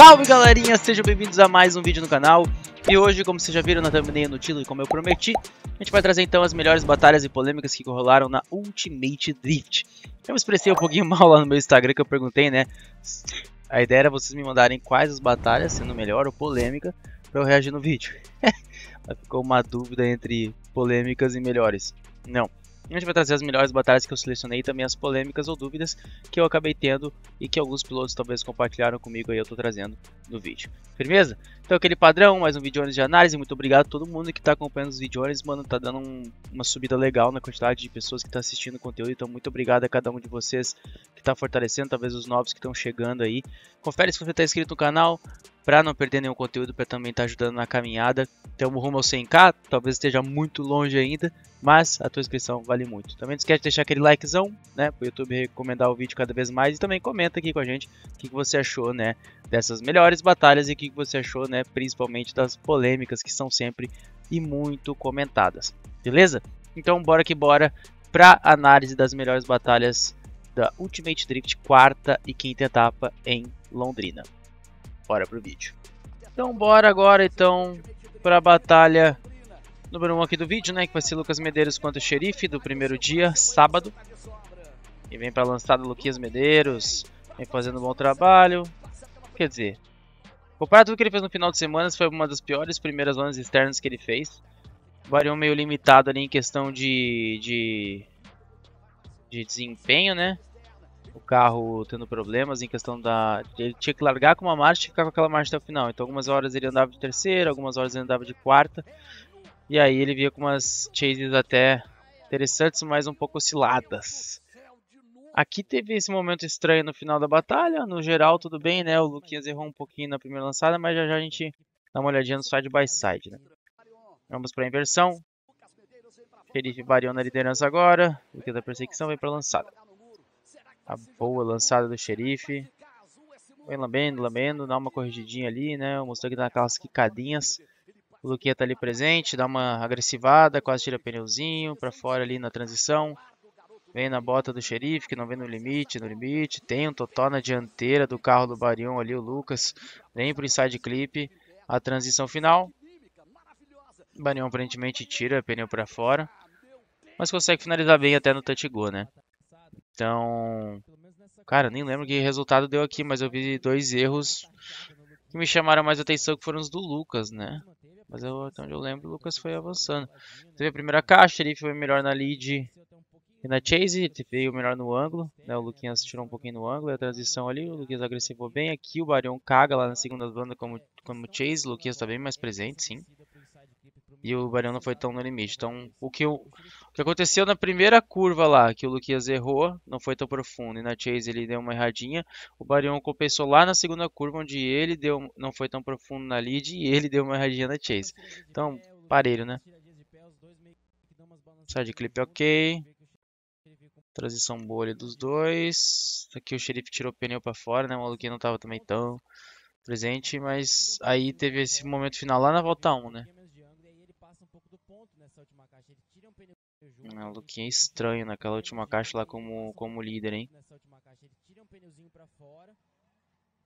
Salve galerinha, sejam bem-vindos a mais um vídeo no canal E hoje, como vocês já viram na thumbnail no título e como eu prometi A gente vai trazer então as melhores batalhas e polêmicas que rolaram na Ultimate Drift Eu me expressei um pouquinho mal lá no meu Instagram que eu perguntei, né A ideia era vocês me mandarem quais as batalhas, sendo melhor ou polêmica Pra eu reagir no vídeo Ficou uma dúvida entre polêmicas e melhores Não, a gente vai trazer as melhores batalhas que eu selecionei e também as polêmicas ou dúvidas que eu acabei tendo e que alguns pilotos talvez compartilharam comigo aí eu tô trazendo no vídeo. Firmeza? Então aquele padrão, mais um vídeo de análise. Muito obrigado a todo mundo que tá acompanhando os vídeos, mano, tá dando um, uma subida legal na quantidade de pessoas que tá assistindo o conteúdo, então muito obrigado a cada um de vocês Tá fortalecendo, talvez os novos que estão chegando aí. Confere se você está inscrito no canal para não perder nenhum conteúdo, para também estar tá ajudando na caminhada. Estamos rumo ao 100k, talvez esteja muito longe ainda, mas a tua inscrição vale muito. Também não esquece de deixar aquele likezão, né, para o YouTube recomendar o vídeo cada vez mais e também comenta aqui com a gente o que, que você achou, né, dessas melhores batalhas e o que, que você achou, né, principalmente das polêmicas que são sempre e muito comentadas. Beleza? Então bora que bora para análise das melhores batalhas da Ultimate Drift quarta e quinta etapa em Londrina. Bora pro vídeo. Então bora agora então para a batalha número 1 um aqui do vídeo, né, que vai ser Lucas Medeiros contra o Xerife do primeiro dia, sábado. E vem para lançada Luquinhas Medeiros, vem fazendo um bom trabalho. Quer dizer, comparado com o que ele fez no final de semana, foi uma das piores primeiras zonas externas que ele fez. Variou meio limitado ali em questão de, de de desempenho, né? o carro tendo problemas em questão da. Ele tinha que largar com uma marcha e ficar com aquela marcha até o final. Então algumas horas ele andava de terceira, algumas horas ele andava de quarta. E aí ele via com umas chases até interessantes, mas um pouco osciladas. Aqui teve esse momento estranho no final da batalha. No geral, tudo bem, né? O Luquinhas errou um pouquinho na primeira lançada, mas já já a gente dá uma olhadinha no side by side, né? Vamos para a inversão. Felipe variou na liderança agora. Luquinhas da perseguição vem para a lançada. A tá boa lançada do xerife. Vem lambendo, lambendo, dá uma corrigidinha ali, né? Mostrou que dá tá aquelas quicadinhas. O Luquinha tá ali presente, dá uma agressivada, quase tira pneuzinho para fora ali na transição. Vem na bota do xerife, que não vem no limite, no limite. Tem um totó na dianteira do carro do Barion ali, o Lucas. Vem pro inside clip. A transição final. Barion aparentemente tira pneu para fora. Mas consegue finalizar bem até no touch go, né? Então, cara, nem lembro que resultado deu aqui, mas eu vi dois erros que me chamaram mais atenção, que foram os do Lucas, né? Mas eu, até onde eu lembro, o Lucas foi avançando. Teve a né? primeira caixa, ele foi melhor na lead e na chase, ele veio melhor no ângulo, né? O Luquinhas tirou um pouquinho no ângulo, a transição ali, o Luquinhas agressivou bem. Aqui o Barion caga lá na segunda banda como, como chase, o Luquinhas tá bem mais é presente, sim. E o Barão não foi tão no limite. Então, o que, o que aconteceu na primeira curva lá, que o Luquias errou, não foi tão profundo. E na Chase ele deu uma erradinha. O Barão compensou lá na segunda curva, onde ele deu, não foi tão profundo na lead e ele deu uma erradinha na Chase. Então, parelho, né? Sai de clipe ok. Transição bolha dos dois. Aqui o xerife tirou o pneu pra fora, né? O maluquinho não tava também tão presente, mas aí teve esse momento final lá na volta 1, né? ponto nessa última caixa. Ele tira um pneu junto. Maluquinho é estranho naquela última caixa lá como, como líder, hein?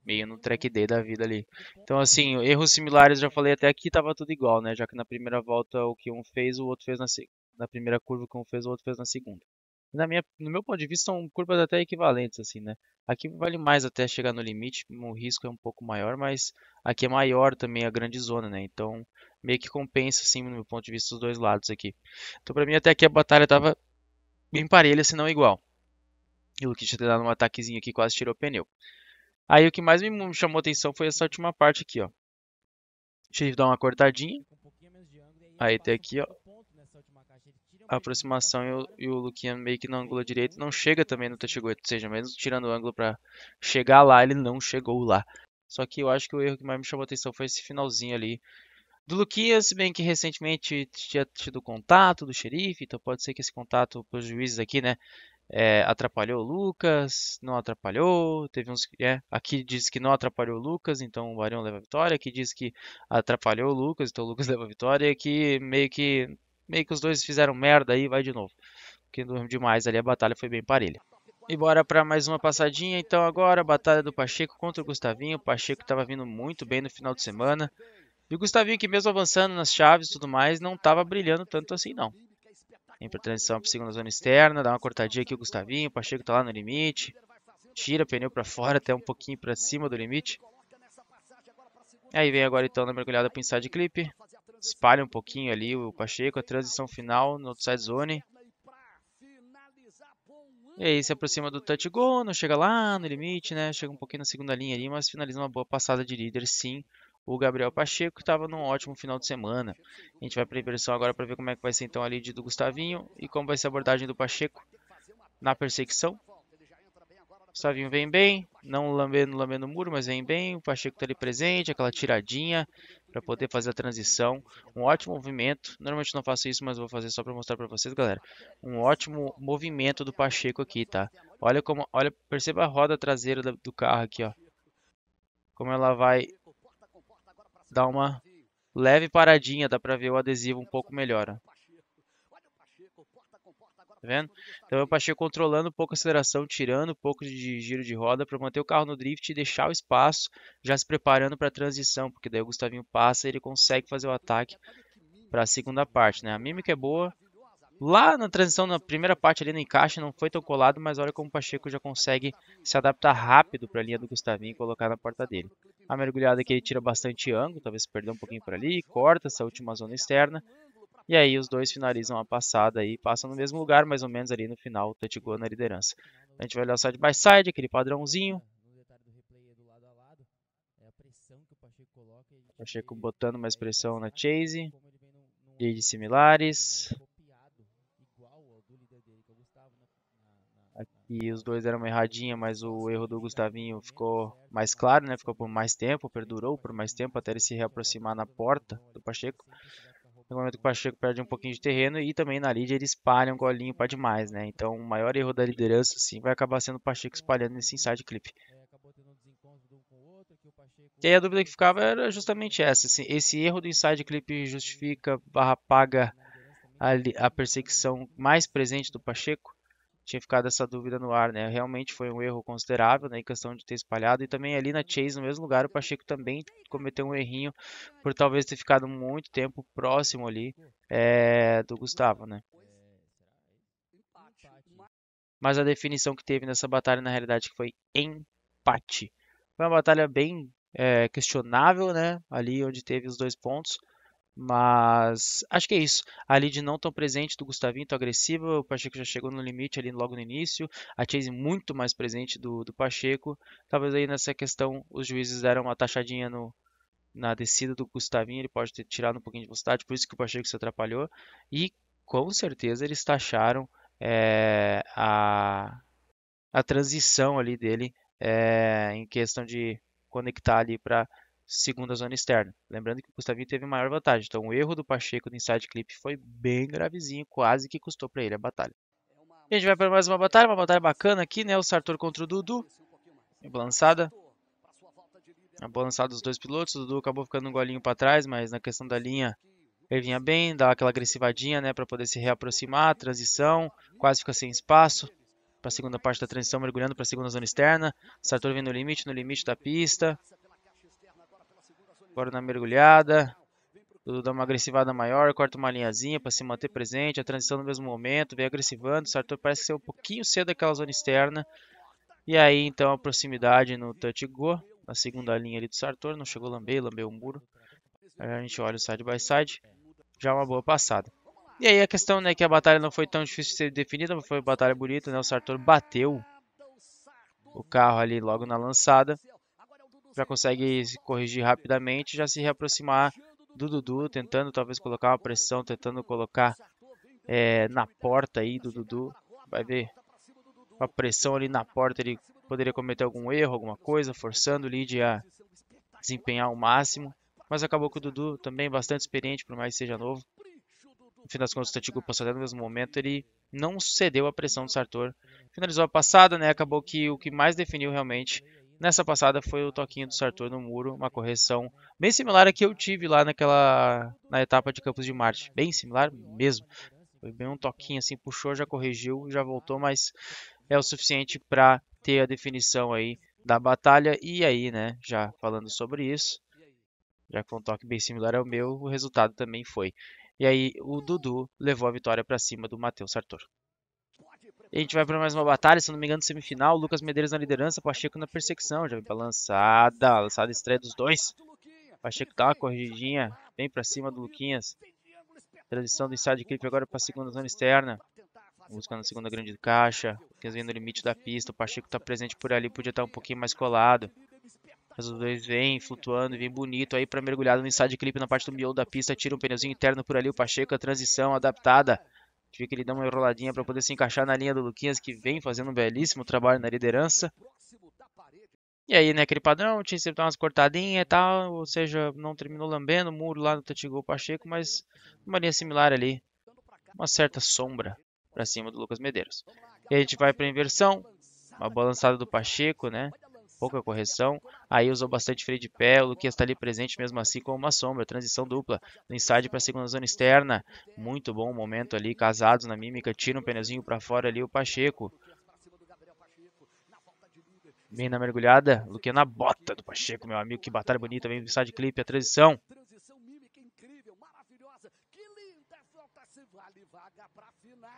Meio no track day da vida ali. Então, assim, erros similares, já falei até aqui, tava tudo igual, né? Já que na primeira volta o que um fez, o outro fez na, segunda, na primeira curva, o que um fez, o outro fez na segunda na minha, no meu ponto de vista, são curvas até equivalentes, assim, né? Aqui vale mais até chegar no limite, o risco é um pouco maior, mas aqui é maior também a grande zona, né? Então, meio que compensa, assim, no meu ponto de vista, os dois lados aqui. Então, pra mim, até aqui a batalha tava bem parelha, se não igual. E o Luke tinha dado um ataquezinho aqui, quase tirou o pneu. Aí, o que mais me chamou atenção foi essa última parte aqui, ó. Deixa eu dar uma cortadinha. Aí tem aqui, ó a aproximação e o, e o meio que no ângulo direito não chega também no Tachigoi. Ou seja, mesmo tirando o ângulo para chegar lá, ele não chegou lá. Só que eu acho que o erro que mais me chamou a atenção foi esse finalzinho ali. Do Luquinha, se bem que recentemente tinha tido contato do xerife, então pode ser que esse contato pros juízes aqui, né? É, atrapalhou o Lucas, não atrapalhou, teve uns. É, aqui diz que não atrapalhou o Lucas, então o Barão leva a vitória. Aqui diz que atrapalhou o Lucas, então o Lucas leva a vitória. E aqui meio que meio que os dois fizeram merda aí, vai de novo. Quem dorme demais ali, a batalha foi bem parelha. E bora para mais uma passadinha, então agora, a batalha do Pacheco contra o Gustavinho. O Pacheco estava vindo muito bem no final de semana. E o Gustavinho, que mesmo avançando nas chaves e tudo mais, não estava brilhando tanto assim, não. Vem pra transição pra segunda zona externa, dá uma cortadinha aqui o Gustavinho, o Pacheco tá lá no limite. Tira o pneu pra fora, até um pouquinho pra cima do limite. Aí vem agora então na mergulhada pro inside clip espalha um pouquinho ali o Pacheco, a transição final no outside zone. E aí se aproxima do touch goal, não chega lá no limite, né? Chega um pouquinho na segunda linha ali, mas finaliza uma boa passada de líder, sim. O Gabriel Pacheco estava num ótimo final de semana. A gente vai para a inversão agora para ver como é que vai ser então a lead do Gustavinho e como vai ser a abordagem do Pacheco na perseguição. Savinho vem bem, não lambendo, lambendo o muro, mas vem bem. O Pacheco está ali presente, aquela tiradinha para poder fazer a transição. Um ótimo movimento. Normalmente não faço isso, mas vou fazer só para mostrar para vocês, galera. Um ótimo movimento do Pacheco aqui, tá? Olha como, olha, perceba a roda traseira do carro aqui, ó. Como ela vai dar uma leve paradinha, dá para ver o adesivo um pouco melhor, ó. Tá vendo? Então eu passei controlando um pouco a aceleração, tirando um pouco de giro de roda para manter o carro no drift e deixar o espaço, já se preparando para a transição, porque daí o Gustavinho passa e ele consegue fazer o ataque para a segunda parte, né? A mímica é boa. Lá na transição, na primeira parte ali no encaixe, não foi tão colado, mas olha como o Pacheco já consegue se adaptar rápido para a linha do Gustavinho e colocar na porta dele. A mergulhada que ele tira bastante ângulo, talvez perdeu um pouquinho por ali, corta essa última zona externa e aí os dois finalizam a passada e passam no mesmo lugar, mais ou menos ali no final, o touch na liderança. A gente vai olhar o side by side, aquele padrãozinho. Pacheco botando mais pressão na Chase. Jade similares. Aqui os dois deram uma erradinha, mas o erro do Gustavinho ficou mais claro, né? Ficou por mais tempo, perdurou por mais tempo até ele se reaproximar na porta do Pacheco. No momento que o Pacheco perde um pouquinho de terreno e também na lead ele espalha um golinho para demais, né? Então o maior erro da liderança, sim, vai acabar sendo o Pacheco espalhando nesse inside clip. E aí a dúvida que ficava era justamente essa, assim, esse erro do inside clip justifica, barra paga a, a perseguição mais presente do Pacheco? tinha ficado essa dúvida no ar, né? Realmente foi um erro considerável, né? Em questão de ter espalhado. E também ali na Chase, no mesmo lugar, o Pacheco também cometeu um errinho por talvez ter ficado muito tempo próximo ali é, do Gustavo, né? Mas a definição que teve nessa batalha, na realidade, foi empate. Foi uma batalha bem é, questionável, né? Ali onde teve os dois pontos. Mas acho que é isso. A lead não tão presente do Gustavinho, tão agressiva. O Pacheco já chegou no limite ali logo no início. A Chase muito mais presente do, do Pacheco. Talvez aí nessa questão os juízes deram uma taxadinha no, na descida do Gustavinho. Ele pode ter tirado um pouquinho de velocidade, por isso que o Pacheco se atrapalhou. E com certeza eles taxaram é, a, a transição ali dele é, em questão de conectar ali para segundo a zona externa. Lembrando que o Gustavinho teve maior vantagem, então o erro do Pacheco do inside clip foi bem gravezinho, quase que custou para ele a batalha. E a gente vai para mais uma batalha, uma batalha bacana aqui, né? O Sartor contra o Dudu. Boa lançada. A boa lançada dos dois pilotos. O Dudu acabou ficando um golinho para trás, mas na questão da linha ele vinha bem, dá aquela agressivadinha, né? Para poder se reaproximar, transição, quase fica sem espaço. Para a segunda parte da transição, mergulhando para a segunda zona externa. Sartor vem no limite, no limite da pista. Agora na mergulhada. Dudu dá uma agressivada maior, corta uma linhazinha para se manter presente. A transição no mesmo momento, vem agressivando. O Sartor parece ser um pouquinho cedo daquela zona externa. E aí, então, a proximidade no touch go. Na segunda linha ali do Sartor, não chegou a lamber, lambeu o muro. Aí a gente olha o side by side. Já é uma boa passada. E aí a questão, né, que a batalha não foi tão difícil de ser definida, mas foi uma batalha bonita, né? O Sartor bateu o carro ali logo na lançada já consegue se corrigir rapidamente, já se reaproximar do Dudu, tentando talvez colocar uma pressão, tentando colocar é, na porta aí do Dudu. Vai ver, com a pressão ali na porta, ele poderia cometer algum erro, alguma coisa, forçando o Lidia a desempenhar o máximo. Mas acabou que o Dudu também bastante experiente, por mais que seja novo. No fim das contas, o Tatigo passou até no mesmo momento, ele não cedeu a pressão do Sartor. Finalizou a passada, né? Acabou que o que mais definiu realmente Nessa passada foi o toquinho do Sartor no muro, uma correção bem similar à que eu tive lá naquela na etapa de Campos de Marte, bem similar mesmo. Foi bem um toquinho assim, puxou, já corrigiu, já voltou, mas é o suficiente para ter a definição aí da batalha e aí, né, já falando sobre isso, já com um toque bem similar ao meu, o resultado também foi. E aí o Dudu levou a vitória para cima do Matheus Sartor a gente vai para mais uma batalha, se não me engano, semifinal. Lucas Medeiros na liderança, Pacheco na perseguição. Já vem pra lançada, lançada estreia dos dois. Pacheco está uma corrigidinha, bem para cima do Luquinhas. Transição do inside clip agora para a segunda zona externa. Buscando a segunda grande caixa. Luquinhas vem no limite da pista. O Pacheco está presente por ali, podia estar tá um pouquinho mais colado. Mas os dois vêm flutuando, vem bonito aí para mergulhado no inside clip na parte do miolo da pista. Tira um pneuzinho interno por ali. O Pacheco, a transição adaptada gente vê que ele dá uma enroladinha para poder se encaixar na linha do Luquinhas, que vem fazendo um belíssimo trabalho na liderança. E aí, né, aquele padrão, tinha sempre umas cortadinhas e tal, ou seja, não terminou lambendo o muro lá do Tatigol Pacheco, mas uma linha similar ali, uma certa sombra para cima do Lucas Medeiros. E a gente vai para inversão, uma balançada do Pacheco, né, pouca correção. Aí usou bastante freio de pé, o Luquinhas está ali presente mesmo assim com uma sombra. Transição dupla do inside para a segunda zona externa. Muito bom momento ali, casados na mímica, tira um pneuzinho para fora ali o Pacheco. Bem na mergulhada, Luquinha na bota do Pacheco, meu amigo. Que batalha bonita, vem do inside clipe, a transição.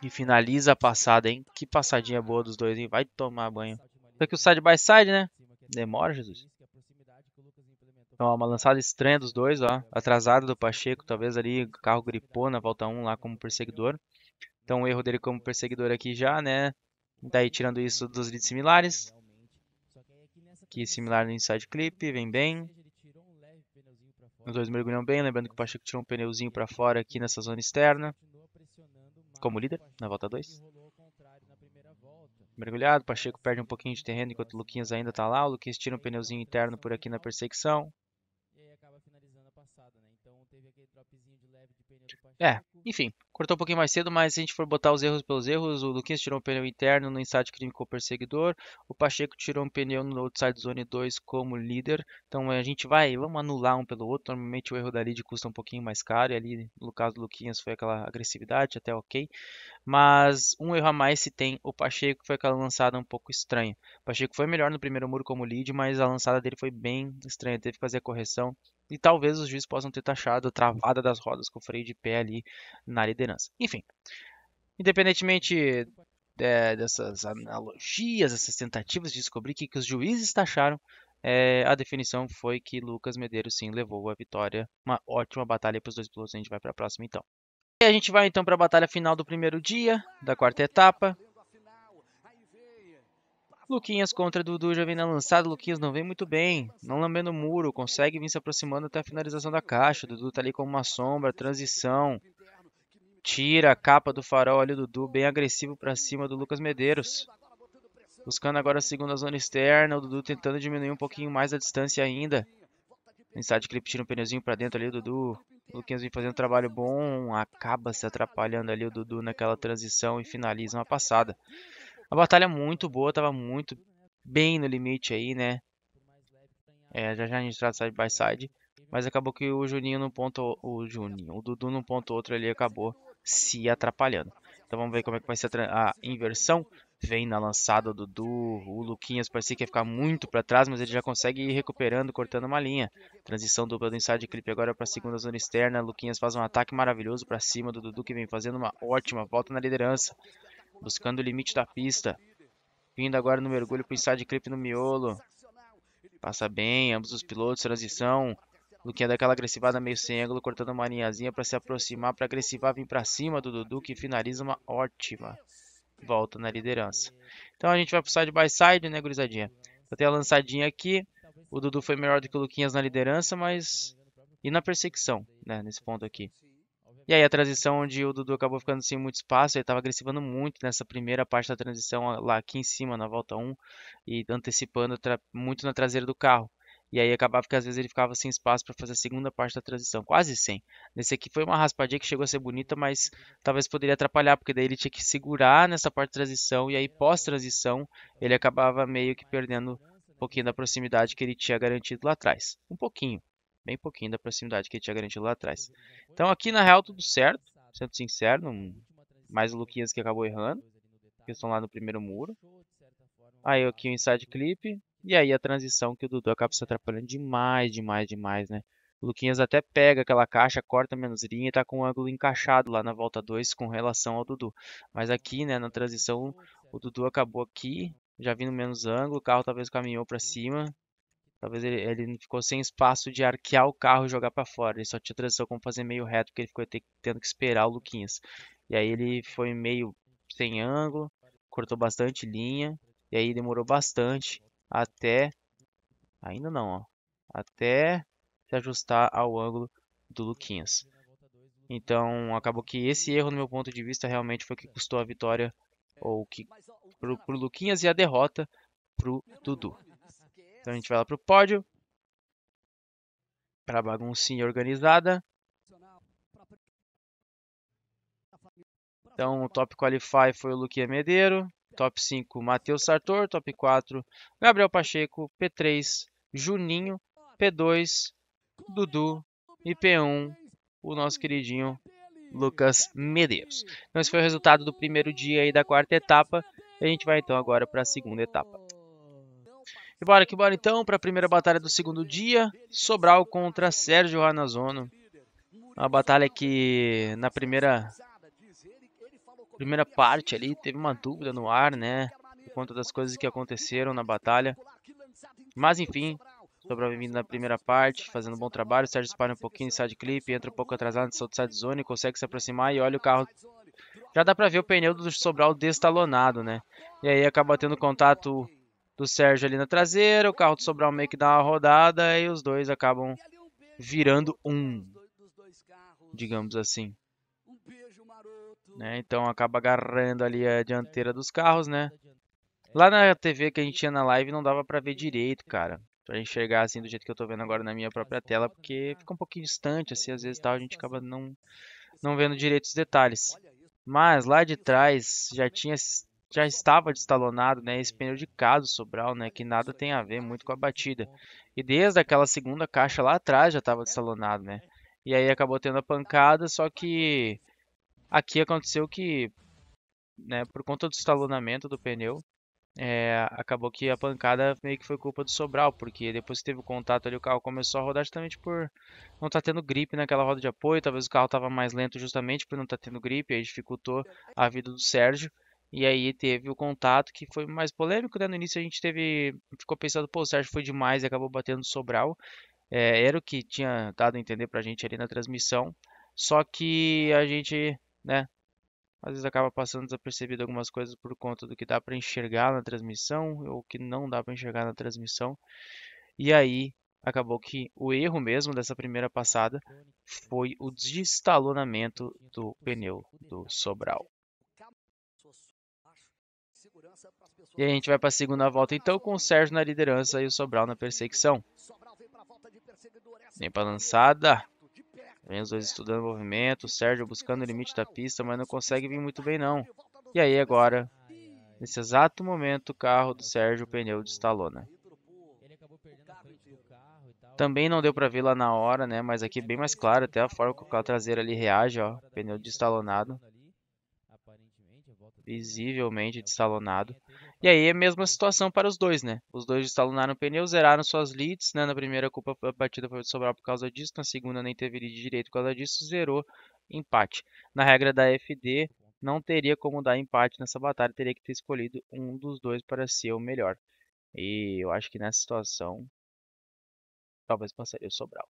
E finaliza a passada, hein? Que passadinha boa dos dois, hein? Vai tomar banho. só que o side by side, né? Demora, Jesus. Então, ó, uma lançada estranha dos dois, ó. Atrasada do Pacheco, talvez ali o carro gripou na volta 1 lá como perseguidor. Então, o erro dele como perseguidor aqui já, né? Daí, tirando isso dos leads similares. Que similar no inside clip, vem bem. Os dois mergulham bem, lembrando que o Pacheco tirou um pneuzinho para fora aqui nessa zona externa. Como líder, na volta 2 mergulhado. Pacheco perde um pouquinho de terreno enquanto o Luquinhas ainda está lá. O Luquinhas tira um pneuzinho interno por aqui na perseguição. É, enfim, cortou um pouquinho mais cedo, mas se a gente for botar os erros pelos erros, o Luquinhas tirou um pneu interno no inside crime com o perseguidor, o Pacheco tirou um pneu no outside zone 2 como líder, então a gente vai, vamos anular um pelo outro, normalmente o erro da Lid custa é um pouquinho mais caro, e ali no caso do Luquinhas foi aquela agressividade, até ok, mas um erro a mais se tem o Pacheco, que foi aquela lançada um pouco estranha, o Pacheco foi melhor no primeiro muro como lead, mas a lançada dele foi bem estranha, teve que fazer a correção, e talvez os juízes possam ter taxado a travada das rodas com o freio de pé ali na liderança. Enfim, independentemente é, dessas analogias, essas tentativas de descobrir o que, que os juízes taxaram, é, a definição foi que Lucas Medeiros sim levou a vitória. Uma ótima batalha para os dois pilotos. A gente vai para a próxima então. E a gente vai então para a batalha final do primeiro dia, da quarta etapa. Luquinhas contra Dudu já vem na lançada. Luquinhas não vem muito bem. Não lambendo o muro. Consegue vir se aproximando até a finalização da caixa. Dudu tá ali como uma sombra. Transição. Tira a capa do farol ali, Dudu. Bem agressivo para cima do Lucas Medeiros. Buscando agora a segunda zona externa. O Dudu tentando diminuir um pouquinho mais a distância ainda. Inside clip tira um pneuzinho para dentro ali, Dudu. O Luquinhas vem fazendo um trabalho bom. Acaba se atrapalhando ali o Dudu naquela transição e finaliza uma passada. A batalha é muito boa, tava muito bem no limite aí, né? É, já já a gente trata side by side. Mas acabou que o Juninho não ponto o Juninho, o Dudu não ponto outro ali acabou se atrapalhando. Então vamos ver como é que vai ser a, inversão. Vem na lançada o Dudu, o Luquinhas parecia que ia ficar muito para trás, mas ele já consegue ir recuperando, cortando uma linha. Transição dupla do inside clip agora para a segunda zona externa. Luquinhas faz um ataque maravilhoso para cima do Dudu, que vem fazendo uma ótima volta na liderança buscando o limite da pista. Vindo agora no mergulho para o inside clip no miolo. Passa bem, ambos os pilotos, transição. Luquinha daquela agressivada meio sem ângulo, cortando uma linhazinha para se aproximar, para agressivar, vir para cima do Dudu, que finaliza uma ótima volta na liderança. Então a gente vai pro side by side, né, gurizadinha? Eu tenho a lançadinha aqui, o Dudu foi melhor do que o Luquinhas na liderança, mas... E na perseguição, né, nesse ponto aqui. E aí a transição onde o Dudu acabou ficando sem muito espaço, ele estava agressivando muito nessa primeira parte da transição lá aqui em cima, na volta 1, e antecipando muito na traseira do carro. E aí acabava que às vezes ele ficava sem espaço para fazer a segunda parte da transição, quase sem. Nesse aqui foi uma raspadinha que chegou a ser bonita, mas talvez poderia atrapalhar, porque daí ele tinha que segurar nessa parte de transição, e aí pós-transição ele acabava meio que perdendo um pouquinho da proximidade que ele tinha garantido lá atrás. Um pouquinho, bem pouquinho da proximidade que ele tinha garantido lá atrás. É, né? Então aqui na real tudo certo, sendo sincero, não... mais o Luquinhas que acabou errando, que estão lá no primeiro muro. Aí aqui o inside clip, e aí a transição que o Dudu acaba se atrapalhando demais, demais, demais, né? O Luquinhas até pega aquela caixa, corta menos linha e tá com o ângulo encaixado lá na volta 2 com relação ao Dudu. Mas aqui, né, na transição, o Dudu acabou aqui, já vindo menos ângulo, o carro talvez caminhou para uhum. cima Talvez ele, ele ficou sem espaço de arquear o carro e jogar para fora. Ele só tinha transição como fazer meio reto, porque ele ficou tendo que esperar o Luquinhas. E aí ele foi meio sem ângulo, cortou bastante linha, e aí demorou bastante até. Ainda não, ó. Até se ajustar ao ângulo do Luquinhas. Então acabou que esse erro, no meu ponto de vista, realmente foi o que custou a vitória ou que pro, pro Luquinhas e a derrota pro Dudu. Então a gente vai lá pro pódio. Pra baguncinha organizada. Então o top qualify foi o Luquinha Medeiro. Top 5, Matheus Sartor. Top 4, Gabriel Pacheco. P3, Juninho. P2, Dudu. E P1, o nosso queridinho Lucas Medeiros. Então esse foi o resultado do primeiro dia aí da quarta etapa. A gente vai então agora para a segunda etapa. E bora que bora então para a primeira batalha do segundo dia, Sobral contra Sérgio Ranazono. Uma batalha que na primeira primeira parte ali teve uma dúvida no ar, né, por conta das coisas que aconteceram na batalha. Mas enfim, Sobral vindo na primeira parte, fazendo um bom trabalho, Sérgio espalha um pouquinho side clip, entra um pouco atrasado no salto side zone, consegue se aproximar e olha o carro já dá pra ver o pneu do Sobral destalonado, né? E aí acaba tendo contato do Sérgio ali na traseira, o carro do Sobral meio que dá uma rodada e os dois acabam virando um, digamos assim. Né? Então acaba agarrando ali a dianteira dos carros, né? Lá na TV que a gente tinha na live não dava para ver direito, cara. Pra enxergar assim do jeito que eu tô vendo agora na minha própria tela, porque fica um pouquinho distante, assim, às vezes tal, a gente acaba não, não vendo direito os detalhes. Mas lá de trás já tinha já estava destalonado, né, esse pneu de caso Sobral, né, que nada tem a ver muito com a batida. E desde aquela segunda caixa lá atrás já estava destalonado, né? E aí acabou tendo a pancada, só que aqui aconteceu que, né, por conta do estalonamento do pneu, é, acabou que a pancada meio que foi culpa do Sobral, porque depois que teve o contato ali, o carro começou a rodar justamente por não estar tá tendo gripe naquela roda de apoio. Talvez o carro estava mais lento justamente por não estar tá tendo gripe, aí dificultou a vida do Sérgio. E aí teve o contato que foi mais polêmico, né? No início a gente teve. Ficou pensando, pô, o Sérgio foi demais e acabou batendo Sobral. É, era o que tinha dado a entender pra gente ali na transmissão. Só que a gente, né? Às vezes acaba passando desapercebido algumas coisas por conta do que dá para enxergar na transmissão ou que não dá para enxergar na transmissão. E aí acabou que o erro mesmo dessa primeira passada foi o destalonamento do pneu do Sobral. E a gente vai para a segunda volta, então, com o Sérgio na liderança e o Sobral na perseguição. Vem para lançada. Vem os dois estudando o movimento. O Sérgio buscando o limite da pista, mas não consegue vir muito bem, não. E aí, agora, nesse exato momento, o carro do Sérgio, o pneu destalona. Né? Também não deu para ver lá na hora, né? Mas aqui é bem mais claro, até a forma que o carro traseiro ali reage, ó. Pneu destalonado visivelmente né, destalonado. É e aí é a mesma situação para os dois, né? Os dois destalonaram o pneu, zeraram suas leads, né? Na primeira culpa a partida foi sobrar Sobral por causa disso, na segunda nem teve lead direito por causa disso, zerou empate. Na regra da FD, não teria como dar empate nessa batalha, teria que ter escolhido um dos dois para ser o melhor. E eu acho que nessa situação, talvez passaria o Sobral.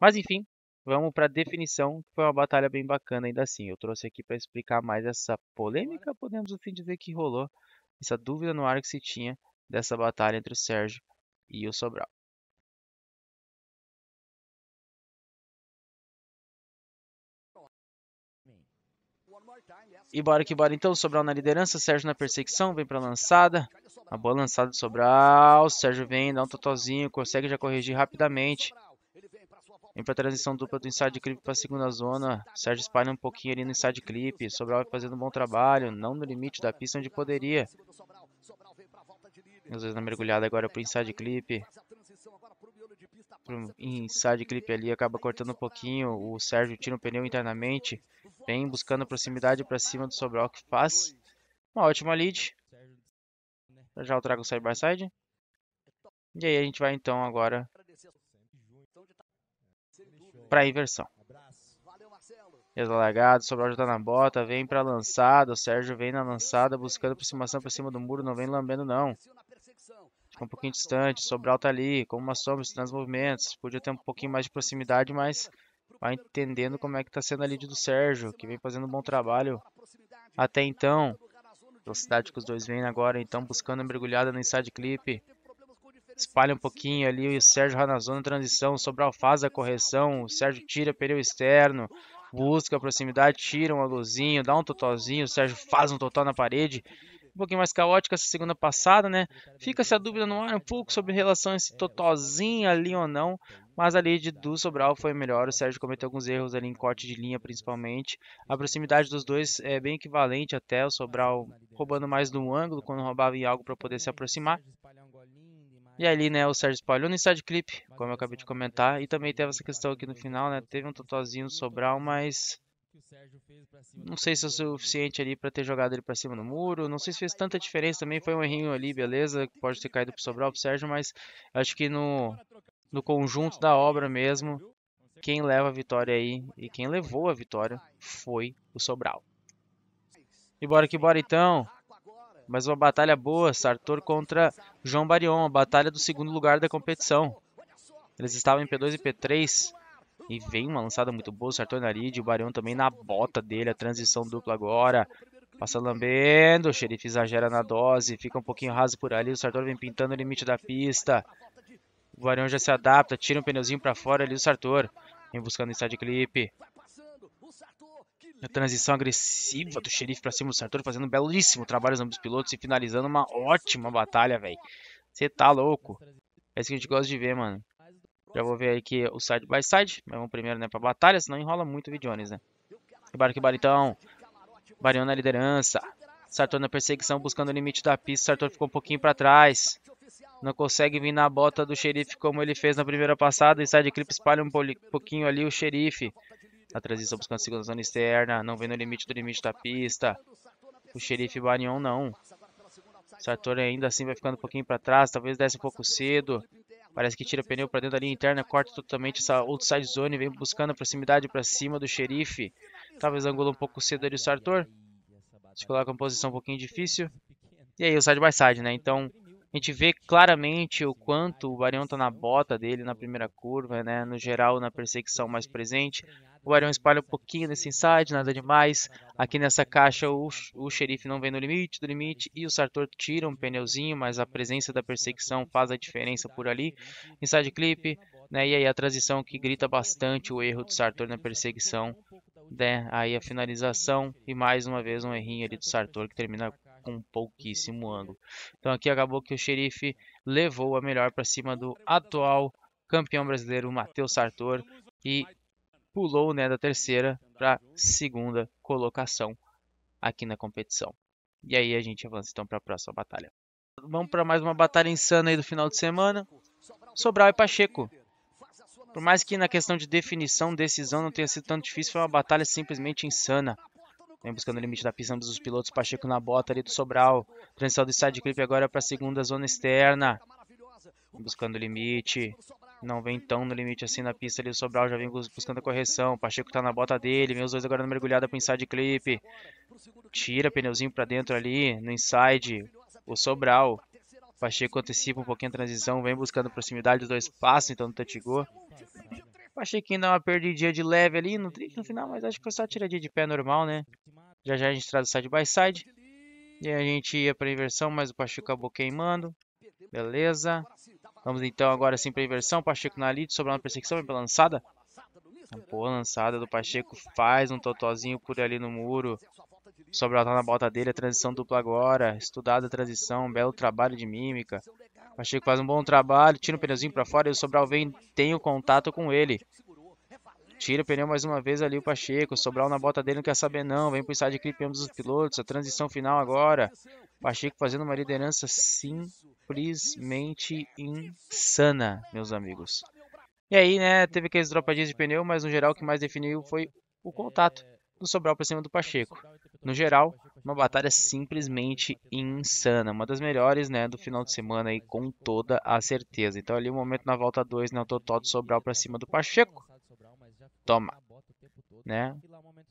Mas enfim, Vamos para a definição, que foi uma batalha bem bacana ainda assim. Eu trouxe aqui para explicar mais essa polêmica, podemos o fim dizer que rolou, essa dúvida no ar que se tinha dessa batalha entre o Sérgio e o Sobral. E bora que bora então, Sobral na liderança, Sérgio na perseguição, vem pra lançada. Uma boa lançada do Sobral, Sérgio vem, dá um totozinho, consegue já corrigir rapidamente. Vem pra transição dupla do inside clip pra segunda zona. Sérgio espalha um pouquinho ali no inside clip. Sobral vai fazendo um bom trabalho. Não no limite da pista onde poderia. Às vezes na mergulhada agora pro inside clip. Pro inside clip ali acaba cortando um pouquinho. O Sérgio tira o pneu internamente. Vem buscando proximidade pra cima do Sobral que faz. Uma ótima lead. Já eu trago o side by side. E aí a gente vai então agora para inversão. Desalagado, Sobral já tá na bota, vem pra lançada, o Sérgio vem na lançada, buscando aproximação pra cima do muro, não vem lambendo não. Ficou um pouquinho distante, Sobral tá ali, como uma sombra, nos movimentos, podia ter um pouquinho mais de proximidade, mas vai entendendo como é que tá sendo a lead do Sérgio, que vem fazendo um bom trabalho até então. Velocidade que os dois vêm agora, então, buscando a mergulhada no inside clip espalha um pouquinho ali o Sérgio na transição, Sobral faz a correção, o Sérgio tira pneu externo, busca a proximidade, tira um alôzinho, dá um totozinho, o Sérgio faz um totó na parede. Um pouquinho mais caótica essa segunda passada, né? Fica essa dúvida no ar um pouco sobre relação a esse totozinho ali ou não, mas a de do Sobral foi melhor. O Sérgio cometeu alguns erros ali em corte de linha, principalmente. A proximidade dos dois é bem equivalente até. O Sobral roubando mais de um ângulo quando roubava em algo para poder se aproximar. E ali, né, o Sérgio espalhou no estádio Clip como eu acabei de é comentar. E também teve essa questão aqui no final, né? Teve um totozinho do Sobral, mas não sei se é o né? suficiente ali para ter jogado ele para cima no muro. Não sei se fez tanta diferença também. Foi um errinho ali, beleza. Pode ter caído pro é Sobral, pro Sérgio, mas acho que no, no conjunto da é obra mesmo, quem leva a vitória aí e quem levou a vitória foi o Sobral. E bora que bora então mas uma batalha boa, Sartor contra João Barion, a batalha do segundo lugar da competição. Eles estavam em P2 e P3, e vem uma lançada muito boa, Sartor Naride, o Barion também na bota dele, a transição dupla agora. Passa lambendo, o xerife exagera na dose, fica um pouquinho raso por ali, o Sartor vem pintando o limite da pista. O Barion já se adapta, tira um pneuzinho para fora ali, o Sartor vem buscando inside clip. A transição agressiva do xerife para cima do Sartori, fazendo um belíssimo trabalho os ambos pilotos e finalizando uma ótima batalha, velho. Você tá louco? É isso que a gente gosta de ver, mano. Já vou ver aí que o side by side. Mas vamos primeiro, né, pra batalha, senão enrola muito o Vidiones, né? Embarque Baritão. Barion na liderança. Sartor na perseguição, buscando o limite da pista. Sartor ficou um pouquinho pra trás. Não consegue vir na bota do xerife como ele fez na primeira passada. E Side Clip espalha um pouquinho ali o xerife a transição buscando a segunda zona externa. Não vem no limite do limite da pista. O xerife Banion não. Sartori ainda assim vai ficando um pouquinho para trás. Talvez desce um pouco cedo. Parece que tira pneu para dentro da linha interna. Corta totalmente essa outside zone. Vem buscando a proximidade para cima do xerife. Talvez angula um pouco cedo ali o Sartor. Se coloca em posição um pouquinho difícil. E aí o side by side, né? Então a gente vê claramente o quanto o Barion tá na bota dele na primeira curva, né? No geral, na perseguição mais presente. O Barion espalha um pouquinho nesse inside, nada demais. Aqui nessa caixa o, o xerife não vem no limite do limite e o Sartor tira um pneuzinho, mas a presença da perseguição faz a diferença por ali. Inside clip, né? E aí a transição que grita bastante o erro do Sartor na perseguição. Né? Aí a finalização e mais uma vez um errinho ali do Sartor que termina com pouquíssimo ângulo. Então aqui acabou que o xerife levou a melhor para cima do atual campeão brasileiro Matheus Sartor e pulou né, da terceira para segunda colocação aqui na competição. E aí a gente avança então para a próxima batalha. Vamos para mais uma batalha insana aí do final de semana. Sobral e Pacheco. Por mais que na questão de definição, decisão não tenha sido tão difícil, foi uma batalha simplesmente insana. Vem buscando o limite da pista ambos os pilotos. Pacheco na bota ali do Sobral. Transição do clip agora para a segunda zona externa. Vem buscando o limite. Não vem tão no limite assim na pista ali. do Sobral já vem buscando a correção. Pacheco tá na bota dele. Vem os dois agora na mergulhada o inside clip. Tira pneuzinho para dentro ali. No inside. O Sobral. Pacheco antecipa um pouquinho a transição. Vem buscando proximidade dos dois passos. Então no Tatigô. Achei que ainda uma perdidinha de leve ali no, no final, mas acho que foi só tiradinha de pé normal, né? Já já a gente traz side by side. E a gente ia pra inversão, mas o Pacheco acabou queimando. Beleza. Vamos então agora sim pra inversão. Pacheco na lead, sobrando perseguição pela lançada. Boa lançada do Pacheco. Faz um totozinho por ali no muro. Sobral tá na bota dele. A transição dupla agora. Estudada a transição. Belo trabalho de mímica. Pacheco faz um bom trabalho, tira o pneuzinho para fora e o Sobral vem, tem o contato com ele. Tira o pneu mais uma vez ali o Pacheco. Sobral na bota dele não quer saber não. Vem pro inside clip ambos é os pilotos. A transição final agora. Pacheco fazendo uma liderança simplesmente insana, meus amigos. E aí, né, teve aqueles dropadinhas de pneu, mas no geral o que mais definiu foi o contato do Sobral para cima do Pacheco. No geral, uma batalha simplesmente insana, uma das melhores, né, do final de semana aí com toda a certeza. Então ali o um momento na volta 2, né, o Totó Sobral para cima do Pacheco. Toma. Né?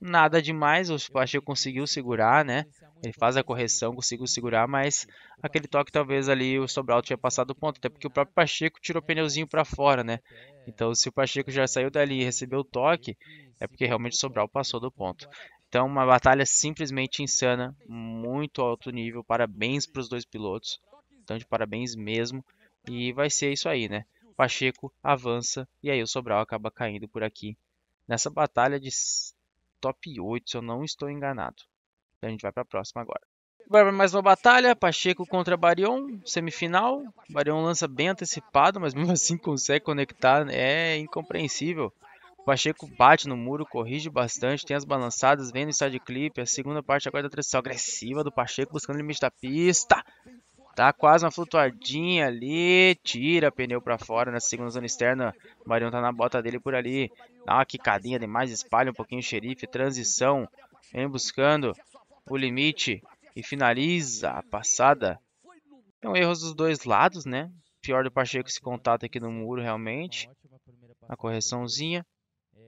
Nada demais, o Pacheco conseguiu segurar, né? Ele faz a correção, conseguiu segurar, mas aquele toque talvez ali o Sobral tinha passado o ponto, até porque o próprio Pacheco tirou o pneuzinho para fora, né? Então, se o Pacheco já saiu dali e recebeu o toque, é porque realmente o Sobral passou do ponto. Então, uma batalha simplesmente insana, muito alto nível. Parabéns para os dois pilotos. Então, de parabéns mesmo. E vai ser isso aí, né? Pacheco avança e aí o Sobral acaba caindo por aqui. Nessa batalha de top 8, se eu não estou enganado. Então, a gente vai para a próxima agora. Agora mais uma batalha, Pacheco contra Barion, semifinal. Barion lança bem antecipado, mas mesmo assim consegue conectar, né? é incompreensível. Pacheco bate no muro, corrige bastante, tem as balançadas, vem no side clip. A segunda parte agora da transição agressiva do Pacheco, buscando o limite da pista. Tá quase uma flutuadinha ali. Tira pneu pra fora na segunda zona externa. O Marion tá na bota dele por ali. Dá uma quicadinha demais. Espalha um pouquinho o xerife. Transição. Vem buscando o limite. E finaliza a passada. Então erros dos dois lados, né? Pior do Pacheco esse contato aqui no muro realmente. A correçãozinha.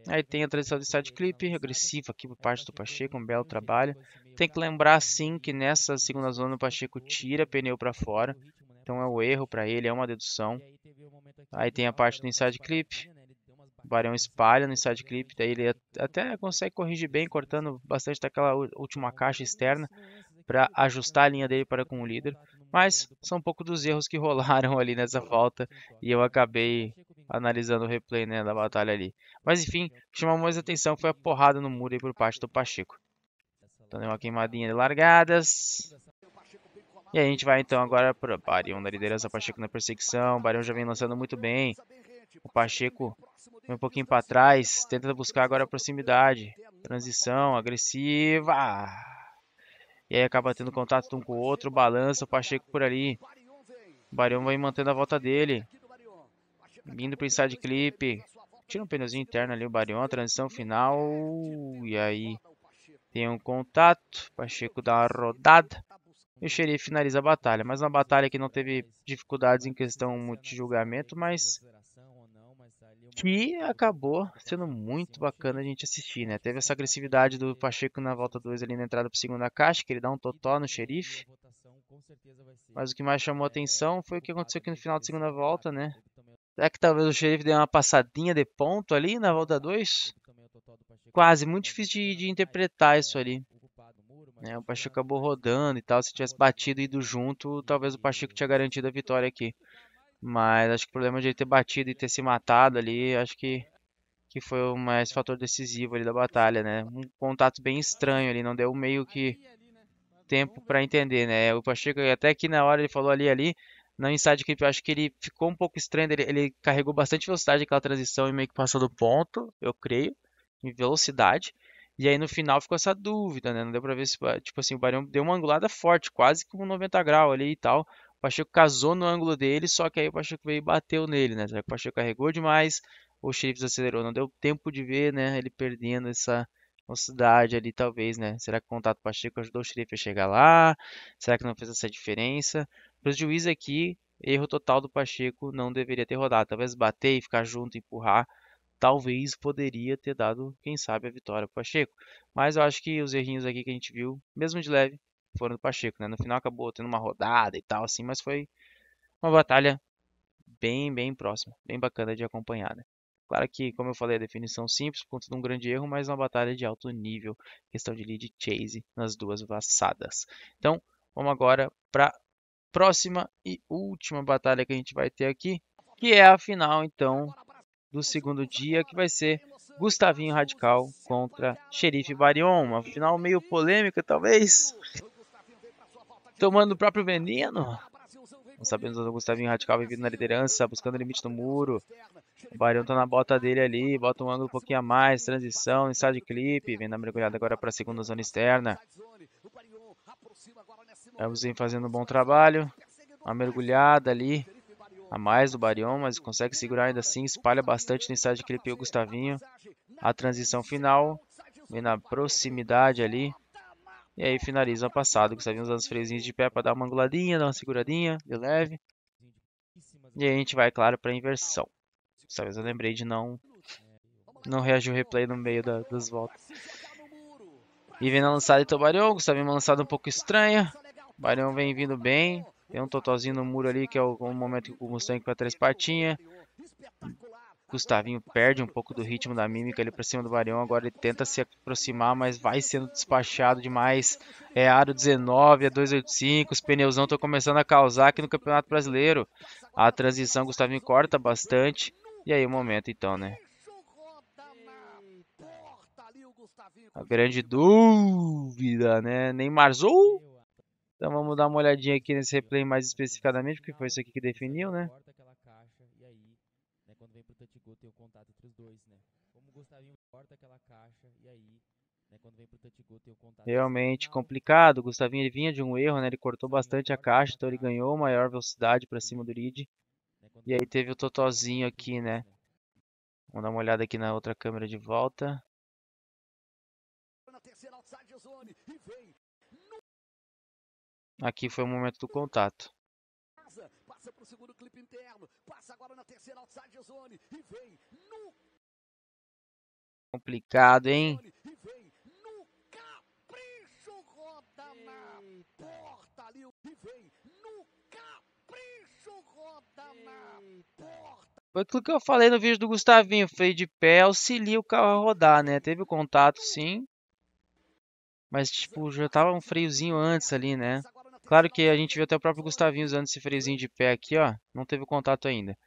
Aí tem a transição de clip regressiva aqui por parte do Pacheco, um belo trabalho. Tem que lembrar sim que nessa segunda zona o Pacheco tira pneu para fora, então é o erro para ele, é uma dedução. Aí tem a parte do inside clip, o Barão espalha no inside clip, daí ele até consegue corrigir bem, cortando bastante daquela última caixa externa para ajustar a linha dele para com o líder. Mas são um pouco dos erros que rolaram ali nessa volta e eu acabei analisando o replay né, da batalha ali. Mas enfim, o que chamou mais atenção foi a porrada no muro aí por parte do Pacheco. Então deu uma queimadinha de largadas. E a gente vai então agora para Barion na liderança, Pacheco na perseguição. Barion já vem lançando muito bem. O Pacheco vem um pouquinho para trás, tenta buscar agora a proximidade. Transição agressiva. E aí acaba tendo contato um com o outro, balança o Pacheco por ali. O Barion vai mantendo a volta dele. Vindo pro inside clip. Tira um pneuzinho interno ali o Barion, transição final. E aí tem um contato. Pacheco dá uma rodada. E o xerife finaliza a batalha. Mas uma batalha que não teve dificuldades em questão de julgamento, mas que acabou sendo muito bacana a gente assistir, né? Teve essa agressividade do Pacheco na volta 2 ali na entrada pro segunda caixa, que ele dá um totó no xerife. Mas o que mais chamou atenção foi o que aconteceu aqui no final da segunda volta, né? Será é que talvez o xerife deu uma passadinha de ponto ali na volta 2? Quase, muito difícil de, de interpretar isso ali. É, o Pacheco acabou rodando e tal. Se tivesse batido e ido junto, talvez o Pacheco tinha garantido a vitória aqui. Mas acho que o problema de ele ter batido e ter se matado ali, acho que, que foi o mais fator decisivo ali da batalha, né? Um contato bem estranho ali, não deu meio que tempo para entender, né? O Pacheco até que na hora ele falou ali, ali, no inside clip eu acho que ele ficou um pouco estranho, ele, ele carregou bastante velocidade aquela transição e meio que passou do ponto, eu creio, em velocidade. E aí no final ficou essa dúvida, né? Não deu pra ver se, tipo assim, o Barão deu uma angulada forte, quase como 90 graus ali e tal. Pacheco casou no ângulo dele, só que aí o Pacheco veio e bateu nele, né? Será que o Pacheco carregou demais? Ou o Xerife acelerou? Não deu tempo de ver, né? Ele perdendo essa velocidade ali, talvez, né? Será que o contato Pacheco ajudou o Xerife a chegar lá? Será que não fez essa diferença? Para os juízes aqui, erro total do Pacheco não deveria ter rodado. Talvez bater e ficar junto, empurrar talvez poderia ter dado, quem sabe, a vitória para Pacheco. Mas eu acho que os errinhos aqui que a gente viu, mesmo de leve, foram do Pacheco, né? No final acabou tendo uma rodada e tal, assim, mas foi uma batalha bem, bem próxima, bem bacana de acompanhar, né? Claro que, como eu falei, a definição simples por conta de um grande erro, mas uma batalha de alto nível, questão de lead chase nas duas vassadas. Então, vamos agora para próxima e última batalha que a gente vai ter aqui, que é a final, então, do segundo dia, que vai ser Gustavinho Radical contra Xerife Barion. Uma final meio polêmica, talvez tomando o próprio veneno. Não sabemos o Gustavinho Radical vem vindo na liderança, buscando limite no muro. O Barão tá na bota dele ali, bota um ângulo um pouquinho a mais, transição, inside clip, clipe, vem na mergulhada agora para a segunda zona externa. Elbuzinho é, fazendo um bom trabalho, uma mergulhada ali, a mais do Barion, mas consegue segurar ainda assim, espalha bastante no inside clip clipe o Gustavinho. A transição final, vem na proximidade ali, e aí finaliza passado, que você vem usando os freiozinhos de pé para dar uma anguladinha, dar uma seguradinha de leve. E aí a gente vai, claro, para inversão. Talvez eu lembrei de não não reagir o replay no meio da, das voltas. E vem na lançada de Barion, que de uma lançada um pouco estranha. O Barion vem vindo bem. Tem um totozinho no muro ali, que é o, o momento que o Mustang com a três patinhas. Gustavinho perde um pouco do ritmo da mímica ele para cima do Varião. Agora ele tenta se aproximar, mas vai sendo despachado demais. É aro 19, é 285. Os pneusão estão começando a causar aqui no Campeonato Brasileiro. A transição, Gustavinho corta bastante. E aí o momento então, né? A grande dúvida, né? Neymarzou? Então vamos dar uma olhadinha aqui nesse replay mais especificadamente, porque foi isso aqui que definiu, né? contato entre os dois, né? Como o Gustavinho aquela caixa e aí, né, quando vem pro tem o contato. Realmente complicado. O Gustavinho ele vinha de um erro, né? Ele cortou bastante a caixa, então ele ganhou maior velocidade para cima do lead. Né, e aí teve o Totozinho né? aqui, né? Vamos dar uma olhada aqui na outra câmera de volta. Aqui foi o momento do contato agora na terceira outside zone e vem no complicado, hein? E vem no capricho roda na porta ali e vem no capricho roda na porta. Foi aquilo que eu falei no vídeo do Gustavinho, freio de pé auxilia o carro a rodar, né? Teve contato sim. Mas tipo, já tava um freiozinho antes ali, né? Claro que a gente viu até o próprio Gustavinho usando esse freiozinho de pé aqui, ó. Não teve contato ainda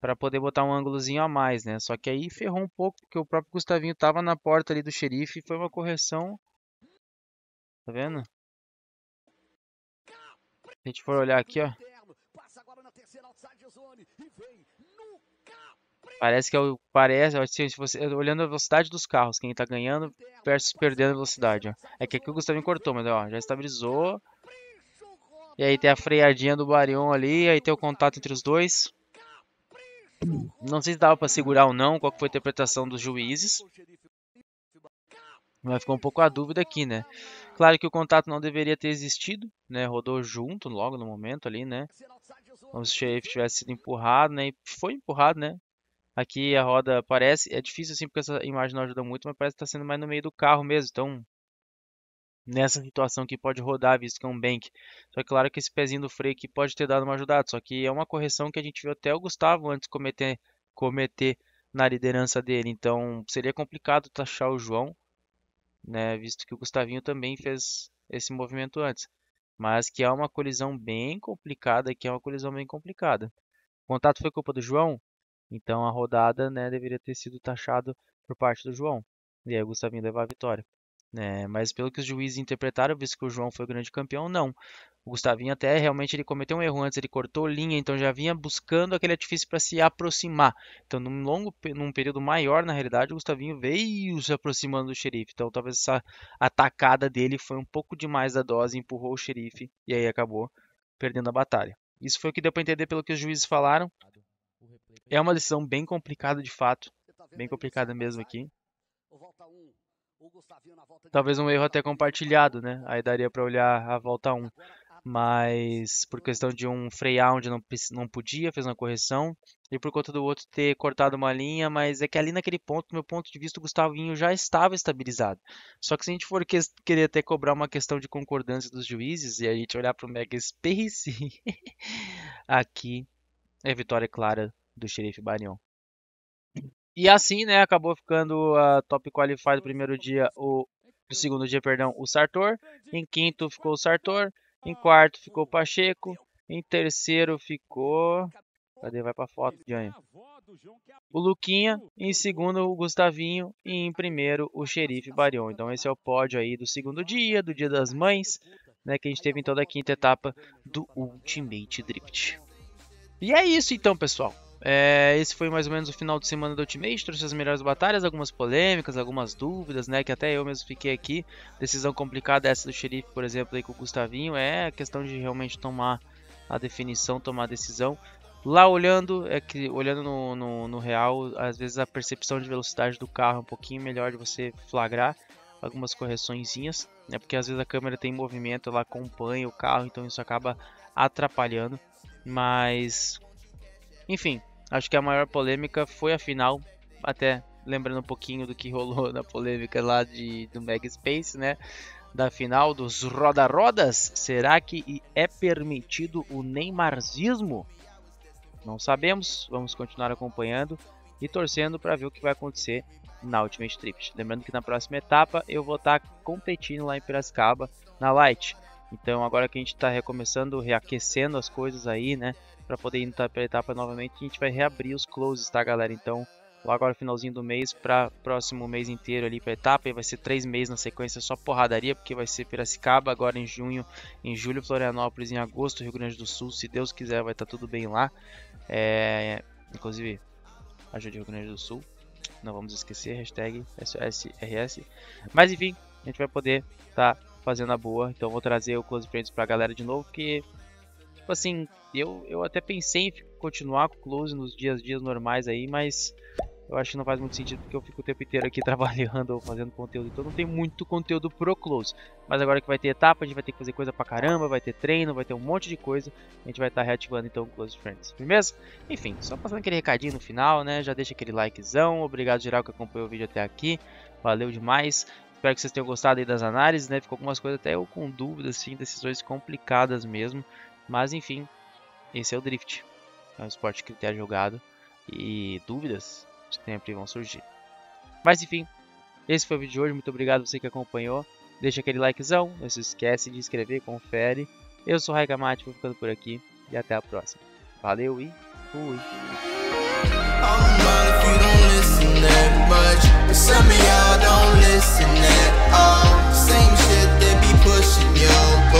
para poder botar um ângulozinho a mais, né? Só que aí ferrou um pouco, porque o próprio Gustavinho tava na porta ali do xerife e foi uma correção. Tá vendo? Se a gente for olhar aqui, ó. Parece que é o. Parece, se você, é, olhando a velocidade dos carros, quem tá ganhando versus perdendo a velocidade, ó. É que aqui o Gustavinho cortou, mas ó, já estabilizou. E aí tem a freadinha do Barion ali, aí tem o contato entre os dois. Não sei se dava para segurar ou não, qual foi a interpretação dos juízes. Mas ficou um pouco a dúvida aqui, né? Claro que o contato não deveria ter existido, né? Rodou junto logo no momento ali, né? Como se o Sheriff tivesse sido empurrado, né? E foi empurrado, né? Aqui a roda parece... É difícil assim porque essa imagem não ajuda muito, mas parece que tá sendo mais no meio do carro mesmo. Então nessa situação que pode rodar, visto que é um bank. Só que claro que esse pezinho do freio aqui pode ter dado uma ajudada, só que é uma correção que a gente viu até o Gustavo antes cometer, cometer na liderança dele, então seria complicado taxar o João, né, visto que o Gustavinho também fez esse movimento antes. Mas que é uma colisão bem complicada, que é uma colisão bem complicada. O contato foi culpa do João, então a rodada né, deveria ter sido taxado por parte do João. E aí o Gustavinho levar a vitória. Né, mas pelo que os juízes interpretaram, visto que o João foi o grande campeão, não. O Gustavinho até realmente ele cometeu um erro antes, ele cortou linha, então já vinha buscando aquele artifício para se aproximar. Então, num longo, num período maior, na realidade, o Gustavinho veio se aproximando do xerife. Então, talvez essa atacada dele foi um pouco demais da dose, empurrou o xerife e aí acabou perdendo a batalha. Isso foi o que deu para entender pelo que os juízes falaram. É uma decisão bem complicada de fato, tá bem complicada tá mesmo aqui talvez um erro até compartilhado, né? Aí daria para olhar a volta 1. Mas por questão de um frear onde não, não podia, fez uma correção. E por conta do outro ter cortado uma linha, mas é que ali naquele ponto, do meu ponto de vista, o Gustavinho já estava estabilizado. Só que se a gente for que querer até cobrar uma questão de concordância dos juízes e a gente olhar para o Mega Space, aqui é vitória clara do xerife Barion. E assim, né, acabou ficando a top qualified do primeiro dia, o do segundo dia, perdão, o Sartor. Em quinto ficou o Sartor. Em quarto ficou o Pacheco. Em terceiro ficou. Cadê? Vai pra foto, Jânio. O Luquinha. Em segundo, o Gustavinho. E em primeiro, o Xerife Barion. Então, esse é o pódio aí do segundo dia, do Dia das Mães, né? Que a gente teve em toda a quinta etapa do Ultimate Drift. E é isso então, pessoal. É, esse foi mais ou menos o final de semana do Ultimate, trouxe as melhores batalhas, algumas polêmicas, algumas dúvidas, né? Que até eu mesmo fiquei aqui. Decisão complicada é essa do xerife, por exemplo, aí com o Gustavinho, é questão de realmente tomar a definição, tomar a decisão. Lá olhando, é que olhando no, no, no real, às vezes a percepção de velocidade do carro é um pouquinho melhor de você flagrar algumas correçõezinhas, né? Porque às vezes a câmera tem movimento, ela acompanha o carro, então isso acaba atrapalhando. Mas enfim, Acho que a maior polêmica foi a final, até lembrando um pouquinho do que rolou na polêmica lá de, do Mega Space, né? Da final dos roda-rodas. Será que é permitido o Neymarzismo? Não sabemos, vamos continuar acompanhando e torcendo para ver o que vai acontecer na Ultimate Trip. Lembrando que na próxima etapa eu vou estar tá competindo lá em Piracicaba na Light. Então agora que a gente está recomeçando, reaquecendo as coisas aí, né? para poder entrar na etapa, novamente. A gente vai reabrir os closes, tá, galera? Então, logo agora finalzinho do mês para próximo mês inteiro ali para etapa e vai ser três meses na sequência só porradaria porque vai ser Piracicaba agora em junho em julho Florianópolis em agosto Rio Grande do Sul se Deus quiser vai estar tá tudo bem lá é, inclusive ajude Rio Grande do Sul não vamos esquecer hashtag SOSRS mas enfim a gente vai poder estar tá fazendo a boa então vou trazer o close friends para a galera de novo que tipo assim, eu, eu até pensei em continuar com o Close nos dias dias normais aí, mas eu acho que não faz muito sentido porque eu fico o tempo inteiro aqui trabalhando ou fazendo conteúdo, então não tem muito conteúdo pro Close. Mas agora que vai ter etapa, a gente vai ter que fazer coisa pra caramba, vai ter treino, vai ter um monte de coisa, a gente vai estar tá reativando então o Close Friends, beleza? Enfim, só passando aquele recadinho no final, né? Já deixa aquele likezão, obrigado geral que acompanhou o vídeo até aqui, valeu demais. Espero que vocês tenham gostado aí das análises, né? Ficou algumas coisas até eu com dúvidas, sim decisões complicadas mesmo. Mas enfim, esse é o Drift. É um esporte que terá jogado e dúvidas sempre vão surgir. Mas enfim, esse foi o vídeo de hoje. Muito obrigado a você que acompanhou. Deixa aquele likezão, não se esquece de inscrever, confere. Eu sou o Raikamati, vou ficando por aqui e até a próxima. Valeu e fui!